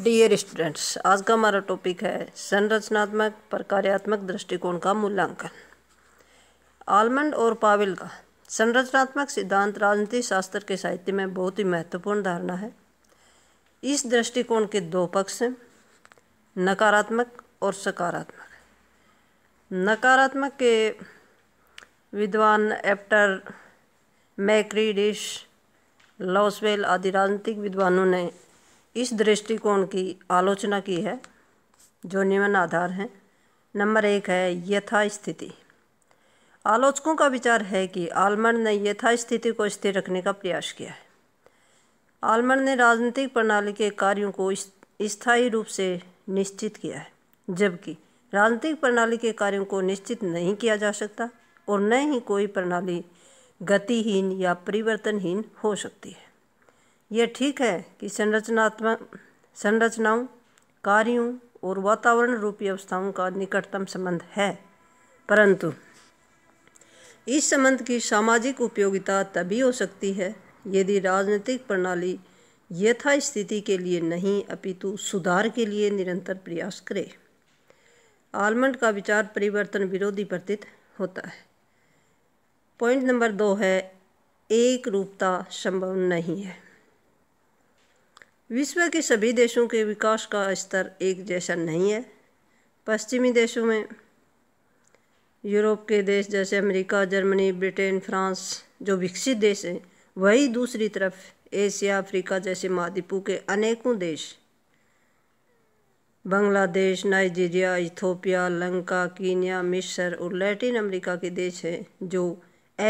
dear students आज का हमारा टॉपिक है संरचनात्मक पर कार्यात्मक दृष्टिकोण का मूल्यांकन आलमंड और पाविल का संरचनात्मक सिद्धांत राजनीति शास्त्र के साहित्य में बहुत ही महत्वपूर्ण धारणा है इस दृष्टिकोण के दो पक्ष हैं नकारात्मक और सकारात्मक नकारात्मक के विद्वान एप्टर मैक्रीडिश लॉसवेल आदि राजनीतिक विद्वानों ने इस दृष्टिकोण की आलोचना की है जो निम्न आधार हैं नंबर एक है यथास्थिति आलोचकों का विचार है कि आलमंड ने यथास्थिति को स्थिर रखने का प्रयास किया है आलमंड ने राजनीतिक प्रणाली के कार्यों को स्थायी रूप से निश्चित किया है जबकि राजनीतिक प्रणाली के कार्यों को निश्चित नहीं किया जा सकता और न ही कोई प्रणाली गतिहीन या परिवर्तनहीन हो सकती है यह ठीक है कि संरचनात्मक संरचनाओं कार्यों और वातावरण रूपी अवस्थाओं का निकटतम संबंध है परंतु इस संबंध की सामाजिक उपयोगिता तभी हो सकती है यदि राजनीतिक प्रणाली यथास्थिति के लिए नहीं अपितु सुधार के लिए निरंतर प्रयास करे आलमंड का विचार परिवर्तन विरोधी प्रतीत होता है पॉइंट नंबर दो है एक रूपता संभव नहीं है विश्व के सभी देशों के विकास का स्तर एक जैसा नहीं है पश्चिमी देशों में यूरोप के देश जैसे अमेरिका जर्मनी ब्रिटेन फ्रांस जो विकसित देश हैं वही दूसरी तरफ एशिया अफ्रीका जैसे महाद्वीपों के अनेकों देश Bangladesh Nigeria Ethiopia Lanka Kenya मिस्र और लैटिन अमेरिका के देश हैं जो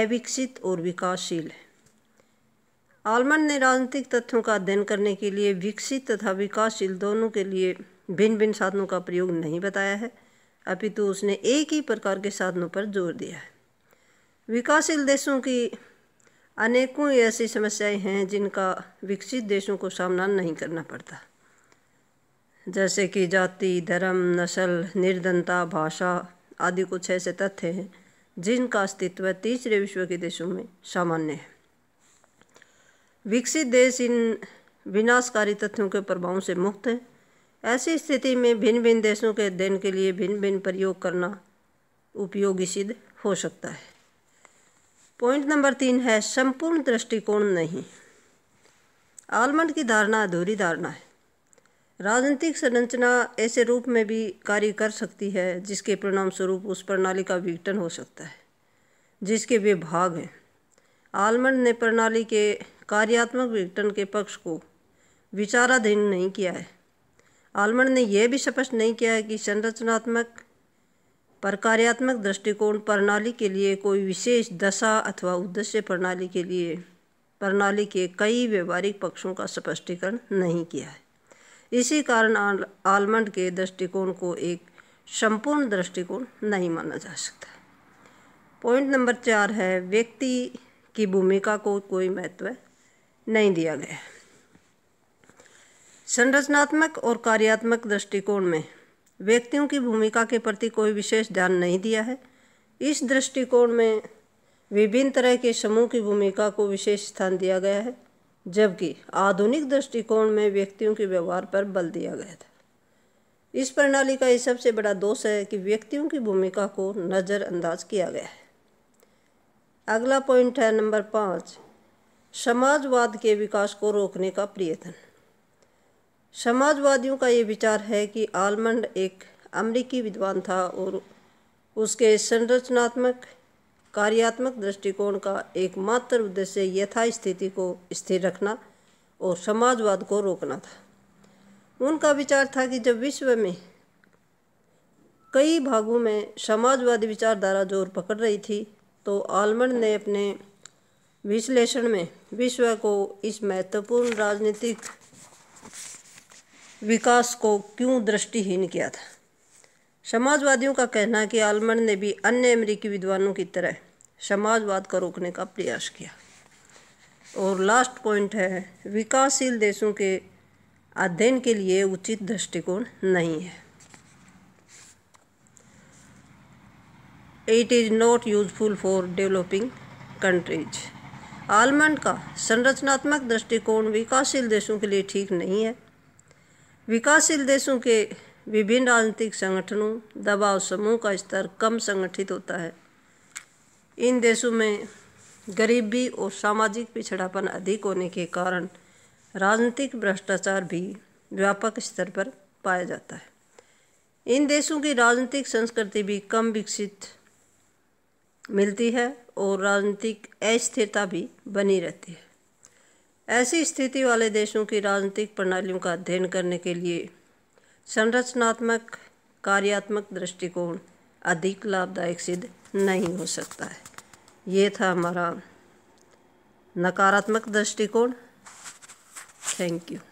अविकसित और विकासशील हैं आलमंड ने राजनीतिक तथ्यों का अध्ययन करने के लिए विकसित तथा विकासशील दोनों के लिए भिन्न भिन्न साधनों का प्रयोग नहीं बताया है अपितु उसने एक ही प्रकार के साधनों पर जोर दिया है विकासशील देशों की अनेकों ऐसी समस्याएं हैं जिनका विकसित देशों को सामना नहीं करना पड़ता जैसे कि जाति धर्म नस्ल निर्धनता भाषा आदि कुछ ऐसे तथ्य हैं जिनका अस्तित्व तीसरे विश्व के देशों में सामान्य है विकसित देश इन विनाशकारी तथ्यों के प्रभावों से मुक्त हैं ऐसी स्थिति में भिन्न भिन्न देशों के अध्ययन के लिए भिन्न भिन्न प्रयोग करना उपयोगी सिद्ध हो सकता है पॉइंट नंबर तीन है संपूर्ण दृष्टिकोण नहीं आलमंड की धारणा अधूरी धारणा है राजनीतिक संरचना ऐसे रूप में भी कार्य कर सकती है जिसके परिणाम स्वरूप उस प्रणाली का विघटन हो सकता है जिसके वे भाग हैं आलमंड ने प्रणाली के कार्यात्मक विघटन के पक्ष को विचाराधीन नहीं किया है आलमंड ने यह भी स्पष्ट नहीं किया है कि संरचनात्मक पर कार्यात्मक दृष्टिकोण प्रणाली के लिए कोई विशेष दशा अथवा उद्देश्य प्रणाली के लिए प्रणाली के कई व्यवहारिक पक्षों का स्पष्टीकरण नहीं किया है इसी कारण आलमंड के दृष्टिकोण को एक संपूर्ण दृष्टिकोण नहीं माना जा सकता पॉइंट नंबर चार है व्यक्ति की भूमिका को कोई महत्व नहीं दिया गया संरचनात्मक और कार्यात्मक दृष्टिकोण में व्यक्तियों की भूमिका के प्रति कोई विशेष ध्यान नहीं दिया है इस दृष्टिकोण में विभिन्न तरह के समूह की भूमिका को विशेष स्थान दिया गया है जबकि आधुनिक दृष्टिकोण में व्यक्तियों के व्यवहार पर बल दिया गया था इस प्रणाली का ये सबसे बड़ा दोष है कि व्यक्तियों की भूमिका को नज़रअंदाज किया गया है अगला पॉइंट है नंबर पाँच समाजवाद के विकास को रोकने का प्रयत्न समाजवादियों का ये विचार है कि आलमंड एक अमरीकी विद्वान था और उसके संरचनात्मक कार्यात्मक दृष्टिकोण का एकमात्र उद्देश्य यथास्थिति को स्थिर रखना और समाजवाद को रोकना था उनका विचार था कि जब विश्व में कई भागों में समाजवादी विचारधारा जोर पकड़ रही थी तो आलमंड ने अपने विश्लेषण में विश्व को इस महत्वपूर्ण राजनीतिक विकास को क्यों दृष्टिहीन किया था समाजवादियों का कहना है कि आलमंड ने भी अन्य अमेरिकी विद्वानों की तरह समाजवाद को रोकने का प्रयास किया और लास्ट पॉइंट है विकासशील देशों के अध्ययन के लिए उचित दृष्टिकोण नहीं है it is not useful for developing countries Almond का संरचनात्मक दृष्टिकोण विकासशील देशों के लिए ठीक नहीं है विकासशील देशों के विभिन्न राजनीतिक संगठनों दबाव समूह का स्तर कम संगठित होता है इन देशों में गरीबी और सामाजिक पिछड़ापन अधिक होने के कारण राजनीतिक भ्रष्टाचार भी व्यापक स्तर पर पाया जाता है इन देशों की राजनीतिक संस्कृति भी कम विकसित मिलती है और राजनीतिक अस्थिरता भी बनी रहती है ऐसी स्थिति वाले देशों की राजनीतिक प्रणालियों का अध्ययन करने के लिए संरचनात्मक कार्यात्मक दृष्टिकोण अधिक लाभदायक सिद्ध नहीं हो सकता है ये था हमारा नकारात्मक दृष्टिकोण थैंक यू